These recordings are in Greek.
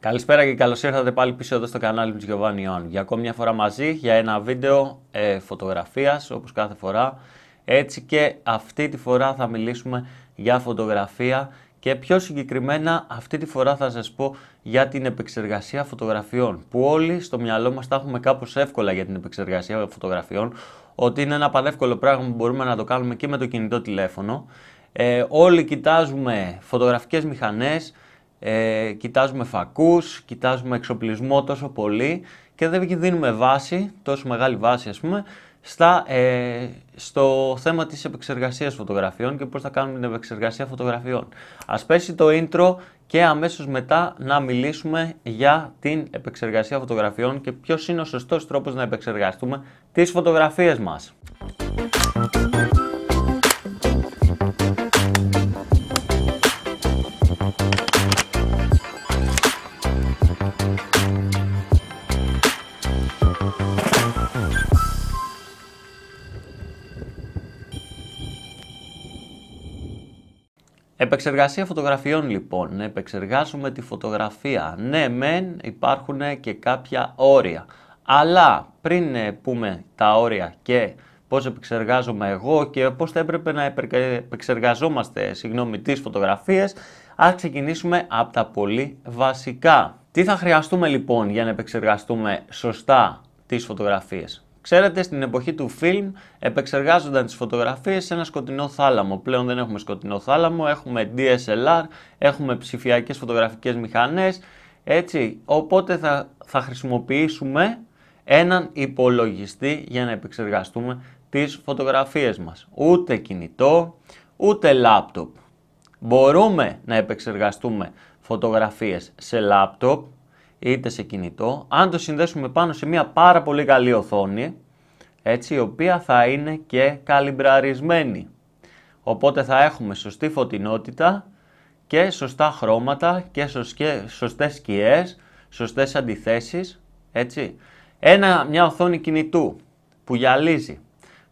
Καλησπέρα και καλώς ήρθατε πάλι πίσω εδώ στο κανάλι του Giovanni On. Για ακόμη μια φορά μαζί για ένα βίντεο ε, φωτογραφίας όπως κάθε φορά. Έτσι και αυτή τη φορά θα μιλήσουμε για φωτογραφία και πιο συγκεκριμένα αυτή τη φορά θα σας πω για την επεξεργασία φωτογραφιών που όλοι στο μυαλό μας τα έχουμε κάπως εύκολα για την επεξεργασία φωτογραφιών ότι είναι ένα πανεύκολο πράγμα που μπορούμε να το κάνουμε και με το κινητό τηλέφωνο. Ε, όλοι κοιτάζουμε φωτογραφικές μηχανές, ε, κοιτάζουμε φακούς, κοιτάζουμε εξοπλισμό τόσο πολύ και δεν δίνουμε βάση, τόσο μεγάλη βάση ας πούμε, ε, στο θέμα της επεξεργασίας φωτογραφιών και πώς θα κάνουμε την επεξεργασία φωτογραφιών. Ας πέσει το intro και αμέσως μετά να μιλήσουμε για την επεξεργασία φωτογραφιών και ποιος είναι ο σωστός τρόπος να επεξεργαστούμε τις φωτογραφίες μας. Επεξεργασία φωτογραφιών λοιπόν, επεξεργάζουμε τη φωτογραφία. Ναι μεν υπάρχουν και κάποια όρια, αλλά πριν ε, πούμε τα όρια και πώς επεξεργάζομαι εγώ και πώς θα έπρεπε να επεξεργαζόμαστε συγγνώμη, τις φωτογραφίες, ας ξεκινήσουμε από τα πολύ βασικά. Τι θα χρειαστούμε λοιπόν για να επεξεργαστούμε σωστά τις φωτογραφίες. Ξέρετε, στην εποχή του φιλμ επεξεργάζονταν τις φωτογραφίες σε ένα σκοτεινό θάλαμο. Πλέον δεν έχουμε σκοτεινό θάλαμο, έχουμε DSLR, έχουμε ψηφιακές φωτογραφικές μηχανές, έτσι. Οπότε θα, θα χρησιμοποιήσουμε έναν υπολογιστή για να επεξεργαστούμε τις φωτογραφίες μας. Ούτε κινητό, ούτε λάπτοπ. Μπορούμε να επεξεργαστούμε φωτογραφίες σε λάπτοπ, είτε σε κινητό, αν το συνδέσουμε πάνω σε μια πάρα πολύ καλή οθόνη, έτσι, η οποία θα είναι και καλυμπραρισμένη. Οπότε θα έχουμε σωστή φωτεινότητα και σωστά χρώματα και σωστές σκιές, σωστές αντιθέσεις, έτσι. Ένα, μια οθόνη κινητού που γυαλίζει,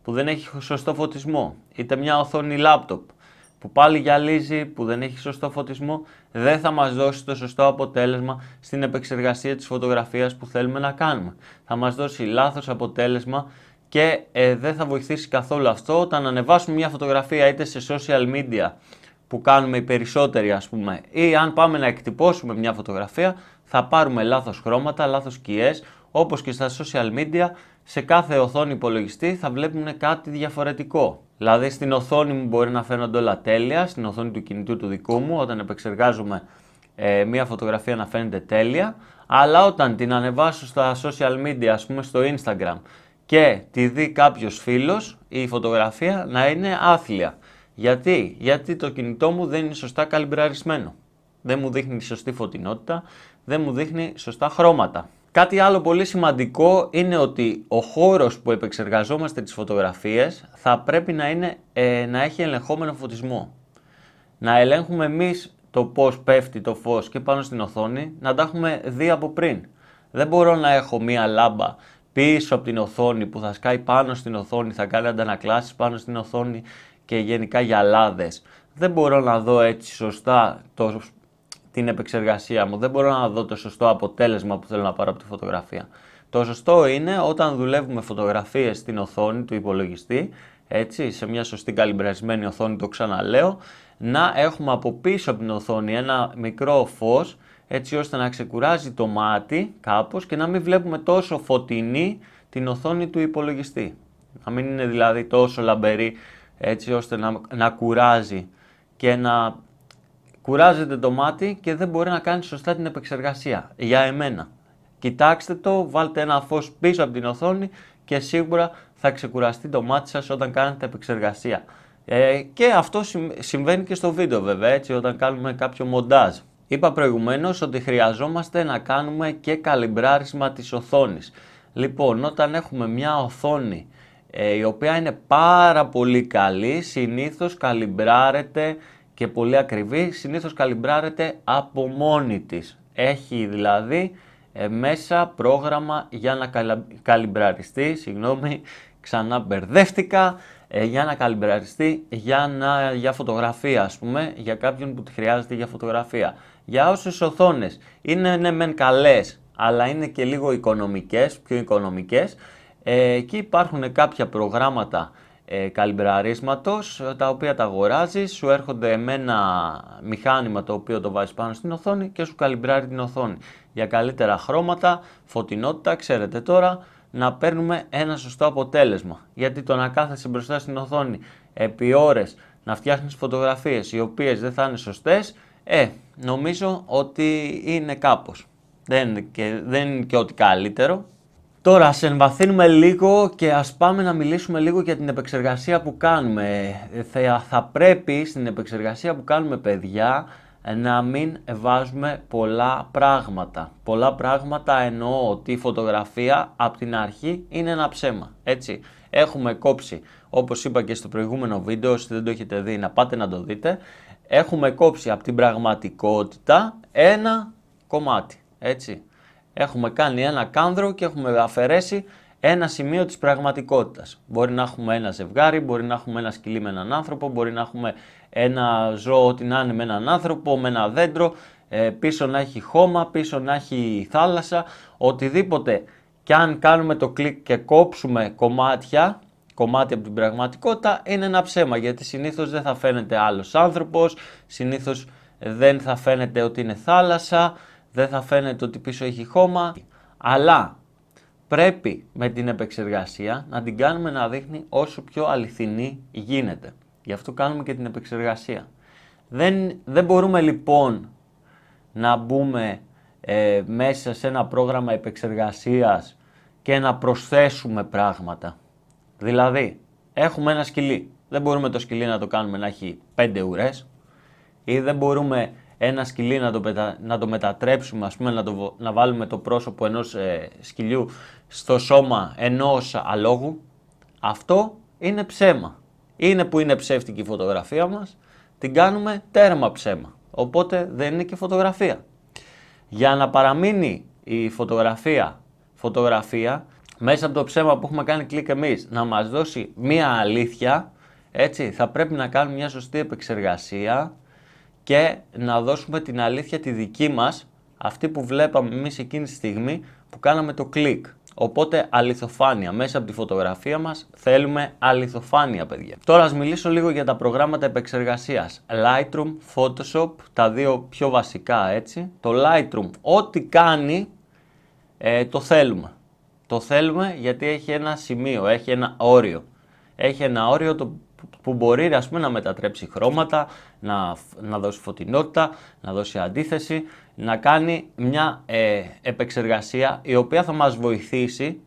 που δεν έχει σωστό φωτισμό, είτε μια οθόνη λάπτοπ που πάλι γυαλίζει, που δεν έχει σωστό φωτισμό, δεν θα μας δώσει το σωστό αποτέλεσμα στην επεξεργασία της φωτογραφίας που θέλουμε να κάνουμε. Θα μας δώσει λάθος αποτέλεσμα και ε, δεν θα βοηθήσει καθόλου αυτό όταν ανεβάσουμε μια φωτογραφία είτε σε social media που κάνουμε οι περισσότεροι ας πούμε ή αν πάμε να εκτυπώσουμε μια φωτογραφία θα πάρουμε λάθος χρώματα, λάθος σκιές όπως και στα social media σε κάθε οθόνη υπολογιστή θα βλέπουμε κάτι διαφορετικό. Δηλαδή στην οθόνη μου μπορεί να φαίνονται όλα τέλεια, στην οθόνη του κινητού του δικού μου, όταν επεξεργάζομαι ε, μια φωτογραφία να φαίνεται τέλεια, αλλά όταν την ανεβάσω στα social media, ας πούμε στο Instagram και τη δει κάποιος φίλος, η φωτογραφία να είναι άθλια. Γιατί, γιατί το κινητό μου δεν είναι σωστά καλυμπραρισμένο. Δεν μου δείχνει σωστή φωτεινότητα, δεν μου δείχνει σωστά χρώματα. Κάτι άλλο πολύ σημαντικό είναι ότι ο χώρος που επεξεργαζόμαστε τις φωτογραφίες θα πρέπει να, είναι, ε, να έχει ελεγχόμενο φωτισμό. Να ελέγχουμε εμείς το πώς πέφτει το φως και πάνω στην οθόνη, να τα έχουμε δει από πριν. Δεν μπορώ να έχω μία λάμπα πίσω από την οθόνη που θα σκάει πάνω στην οθόνη, θα κάνει αντανακλάσεις πάνω στην οθόνη και γενικά γυαλάδες. Δεν μπορώ να δω έτσι σωστά το την επεξεργασία μου. Δεν μπορώ να δω το σωστό αποτέλεσμα που θέλω να πάρω από τη φωτογραφία. Το σωστό είναι όταν δουλεύουμε φωτογραφίες στην οθόνη του υπολογιστή, έτσι, σε μια σωστή καλυμπρασμένη οθόνη το ξαναλέω, να έχουμε από πίσω από την οθόνη ένα μικρό φως έτσι ώστε να ξεκουράζει το μάτι κάπως και να μην βλέπουμε τόσο φωτεινή την οθόνη του υπολογιστή. Να μην είναι δηλαδή τόσο λαμπερή έτσι ώστε να, να κουράζει και να κουράζεται το μάτι και δεν μπορεί να κάνει σωστά την επεξεργασία. Για εμένα. Κοιτάξτε το, βάλτε ένα φως πίσω από την οθόνη και σίγουρα θα ξεκουραστεί το μάτι σας όταν κάνετε επεξεργασία. Ε, και αυτό συμβαίνει και στο βίντεο βέβαια, έτσι, όταν κάνουμε κάποιο μοντάζ. Είπα προηγουμένως ότι χρειαζόμαστε να κάνουμε και καλυμπράρισμα της οθόνης. Λοιπόν, όταν έχουμε μια οθόνη ε, η οποία είναι πάρα πολύ καλή, συνήθως καλυμπράρεται και πολύ ακριβή, συνήθως καλυμπράρεται από μόνη της. Έχει δηλαδή ε, μέσα πρόγραμμα για να καλα... καλυμπραριστεί, συγγνώμη, ξανά μπερδεύτηκα, ε, για να καλυμπραριστεί για, να, για φωτογραφία ας πούμε, για κάποιον που τη χρειάζεται για φωτογραφία. Για όσες οθόνες είναι ναι μεν καλές, αλλά είναι και λίγο οικονομικές, πιο οικονομικές, ε, εκεί υπάρχουν κάποια προγράμματα ε, καλυμπραρίσματος, ε, τα οποία τα αγοράζεις, σου έρχονται με ένα μηχάνημα το οποίο το βάζεις πάνω στην οθόνη και σου καλυμπράρει την οθόνη. Για καλύτερα χρώματα, φωτεινότητα, ξέρετε τώρα, να παίρνουμε ένα σωστό αποτέλεσμα. Γιατί το να κάθεσαι μπροστά στην οθόνη επί ώρες, να φτιάχνεις φωτογραφίες οι οποίες δεν θα είναι σωστές, ε, νομίζω ότι είναι κάπως. Δεν, και, δεν είναι και ό,τι καλύτερο, Τώρα, ας εμβαθύνουμε λίγο και ας πάμε να μιλήσουμε λίγο για την επεξεργασία που κάνουμε. Ε, θα, πρέπει στην επεξεργασία που κάνουμε, παιδιά, να μην βάζουμε πολλά πράγματα. Πολλά πράγματα εννοώ ότι η φωτογραφία από την αρχή είναι ένα ψέμα, έτσι. Έχουμε κόψει, όπως είπα και στο προηγούμενο βίντεο, όσοι δεν το έχετε δει, να πάτε να το δείτε, έχουμε κόψει από την πραγματικότητα ένα κομμάτι, έτσι έχουμε κάνει ένα κάνδρο και έχουμε αφαιρέσει ένα σημείο της πραγματικότητας. Μπορεί να έχουμε ένα ζευγάρι, μπορεί να έχουμε ένα σκυλί με έναν άνθρωπο, μπορεί να έχουμε ένα ζώο ό,τι να είναι με έναν άνθρωπο, με ένα δέντρο, ε, πίσω να έχει χώμα, πίσω να έχει θάλασσα, οτιδήποτε. Και αν κάνουμε το κλικ και κόψουμε κομμάτια, κομμάτια από την πραγματικότητα, είναι ένα ψέμα γιατί συνήθως δεν θα φαίνεται άλλος άνθρωπος, συνήθως δεν θα φαίνεται ότι είναι θάλασσα, δεν θα φαίνεται ότι πίσω έχει χώμα, αλλά πρέπει με την επεξεργασία να την κάνουμε να δείχνει όσο πιο αληθινή γίνεται. Γι' αυτό κάνουμε και την επεξεργασία. Δεν, δεν μπορούμε λοιπόν να μπούμε ε, μέσα σε ένα πρόγραμμα επεξεργασίας και να προσθέσουμε πράγματα. Δηλαδή, έχουμε ένα σκυλί. Δεν μπορούμε το σκυλί να το κάνουμε να έχει 5 ουρές ή δεν μπορούμε ένα σκυλί να το, να το μετατρέψουμε, ας πούμε, να, το... να βάλουμε το πρόσωπο ενός ε, σκυλιού στο σώμα ενός αλόγου, αυτό είναι ψέμα. Είναι που είναι ψεύτικη η φωτογραφία μας, την κάνουμε τέρμα ψέμα. Οπότε δεν είναι και φωτογραφία. Για να παραμείνει η φωτογραφία φωτογραφία, μέσα από το ψέμα που έχουμε κάνει κλικ εμείς, να μας δώσει μία αλήθεια, έτσι, θα πρέπει να κάνουμε μια σωστή επεξεργασία και να δώσουμε την αλήθεια τη δική μας, αυτή που βλέπαμε εμείς εκείνη τη στιγμή που κάναμε το κλικ. Οπότε αληθοφάνεια. Μέσα από τη φωτογραφία μας θέλουμε αληθοφάνεια, παιδιά. Τώρα ας μιλήσω λίγο για τα προγράμματα επεξεργασίας. Lightroom, Photoshop, τα δύο πιο βασικά έτσι. Το Lightroom, ό,τι κάνει, ε, το θέλουμε. Το θέλουμε γιατί έχει ένα σημείο, έχει ένα όριο. Έχει ένα όριο το που μπορεί ας πούμε, να μετατρέψει χρώματα, να, να δώσει φωτεινότητα, να δώσει αντίθεση, να κάνει μια ε, επεξεργασία η οποία θα μας βοηθήσει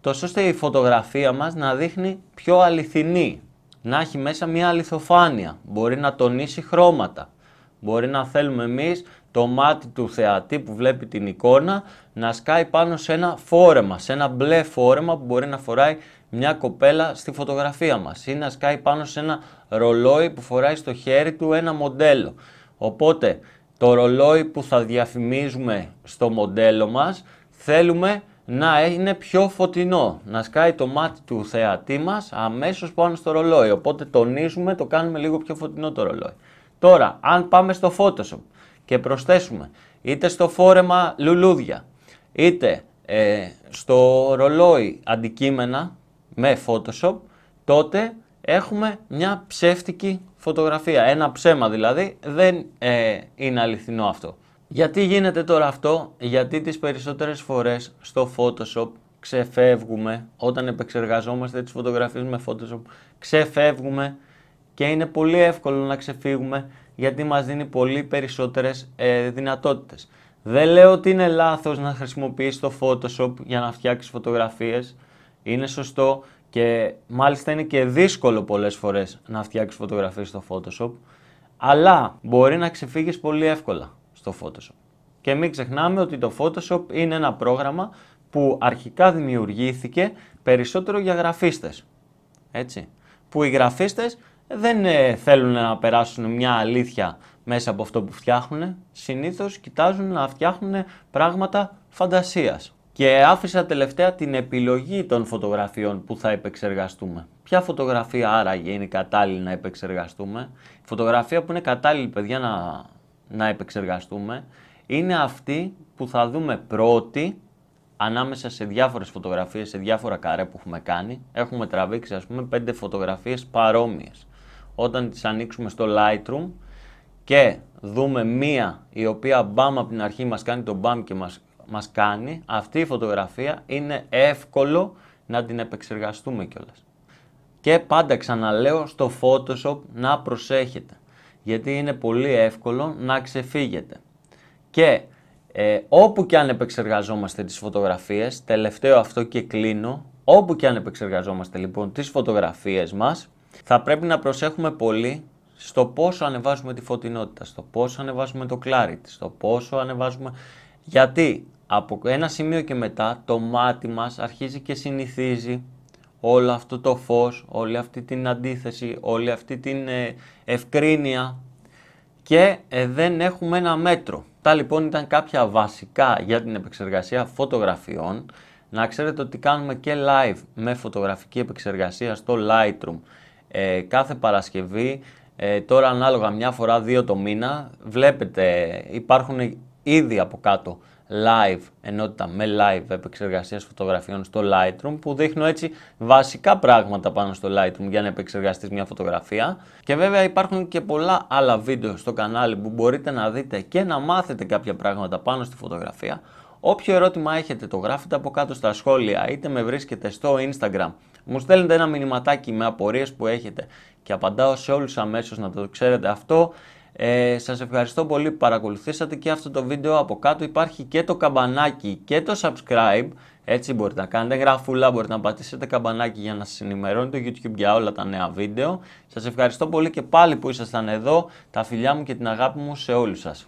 τόσο ώστε η φωτογραφία μας να δείχνει πιο αληθινή, να έχει μέσα μια αληθοφάνεια, μπορεί να τονίσει χρώματα, μπορεί να θέλουμε εμείς το μάτι του θεατή που βλέπει την εικόνα να σκάει πάνω σε ένα φόρεμα, σε ένα μπλε φόρεμα που μπορεί να φοράει μια κοπέλα στη φωτογραφία μας ή να σκάει πάνω σε ένα ρολόι που φοράει στο χέρι του ένα μοντέλο. Οπότε το ρολόι που θα διαφημίζουμε στο μοντέλο μας θέλουμε να είναι πιο φωτεινό, να σκάει το μάτι του θεατή μας αμέσως πάνω στο ρολόι. Οπότε τονίζουμε, το κάνουμε λίγο πιο φωτεινό το ρολόι. Τώρα, αν πάμε στο Photoshop, και προσθέσουμε είτε στο φόρεμα λουλούδια, είτε ε, στο ρολόι αντικείμενα με Photoshop, τότε έχουμε μια ψεύτικη φωτογραφία. Ένα ψέμα δηλαδή, δεν ε, είναι αληθινό αυτό. Γιατί γίνεται τώρα αυτό, γιατί τις περισσότερες φορές στο Photoshop ξεφεύγουμε, όταν επεξεργαζόμαστε τις φωτογραφίες με Photoshop, ξεφεύγουμε και είναι πολύ εύκολο να ξεφύγουμε γιατί μας δίνει πολύ περισσότερες ε, δυνατότητες. Δεν λέω ότι είναι λάθος να χρησιμοποιείς το Photoshop για να φτιάξεις φωτογραφίες. Είναι σωστό και μάλιστα είναι και δύσκολο πολλές φορές να φτιάξεις φωτογραφίες στο Photoshop. Αλλά μπορεί να ξεφύγεις πολύ εύκολα στο Photoshop. Και μην ξεχνάμε ότι το Photoshop είναι ένα πρόγραμμα που αρχικά δημιουργήθηκε περισσότερο για γραφίστες. Έτσι. Που οι γραφίστες δεν ε, θέλουν να περάσουν μια αλήθεια μέσα από αυτό που φτιάχνουν. Συνήθως κοιτάζουν να φτιάχνουν πράγματα φαντασίας. Και άφησα τελευταία την επιλογή των φωτογραφιών που θα επεξεργαστούμε. Ποια φωτογραφία άραγε είναι κατάλληλη να επεξεργαστούμε. Η φωτογραφία που είναι κατάλληλη, παιδιά, να, να επεξεργαστούμε είναι αυτή που θα δούμε πρώτη ανάμεσα σε διάφορες φωτογραφίες, σε διάφορα καρέ που έχουμε κάνει. Έχουμε τραβήξει, ας πούμε, πέντε φωτογραφίες παρόμοιες όταν τις ανοίξουμε στο Lightroom και δούμε μία η οποία μπαμ από την αρχή μας κάνει το μπαμ και μας, μας κάνει, αυτή η φωτογραφία είναι εύκολο να την επεξεργαστούμε κιόλας. Και πάντα ξαναλέω στο Photoshop να προσέχετε, γιατί είναι πολύ εύκολο να ξεφύγετε. Και ε, όπου και αν επεξεργαζόμαστε τις φωτογραφίες, τελευταίο αυτό και κλείνω, όπου και αν επεξεργαζόμαστε λοιπόν τις φωτογραφίες μας, θα πρέπει να προσέχουμε πολύ στο πόσο ανεβάζουμε τη φωτεινότητα, στο πόσο ανεβάζουμε το clarity, στο πόσο ανεβάζουμε... Γιατί από ένα σημείο και μετά το μάτι μας αρχίζει και συνηθίζει όλο αυτό το φως, όλη αυτή την αντίθεση, όλη αυτή την ε, ευκρίνεια και ε, δεν έχουμε ένα μέτρο. Τα λοιπόν ήταν κάποια βασικά για την επεξεργασία φωτογραφιών. Να ξέρετε ότι κάνουμε και live με φωτογραφική επεξεργασία στο Lightroom ε, κάθε Παρασκευή, ε, τώρα ανάλογα μια φορά δύο το μήνα, βλέπετε υπάρχουν ήδη από κάτω live ενότητα με live επεξεργασίας φωτογραφιών στο Lightroom που δείχνω έτσι βασικά πράγματα πάνω στο Lightroom για να επεξεργαστείς μια φωτογραφία και βέβαια υπάρχουν και πολλά άλλα βίντεο στο κανάλι που μπορείτε να δείτε και να μάθετε κάποια πράγματα πάνω στη φωτογραφία Όποιο ερώτημα έχετε το γράφετε από κάτω στα σχόλια είτε με βρίσκετε στο Instagram μου στέλνετε ένα μηνυματάκι με απορίες που έχετε και απαντάω σε όλους αμέσως να το ξέρετε αυτό. Ε, σας ευχαριστώ πολύ που παρακολουθήσατε και αυτό το βίντεο από κάτω υπάρχει και το καμπανάκι και το subscribe έτσι μπορείτε να κάνετε γραφούλα, μπορείτε να πατήσετε καμπανάκι για να σας ενημερώνει το YouTube για όλα τα νέα βίντεο. Σας ευχαριστώ πολύ και πάλι που ήσασταν εδώ, τα φιλιά μου και την αγάπη μου σε όλους σας.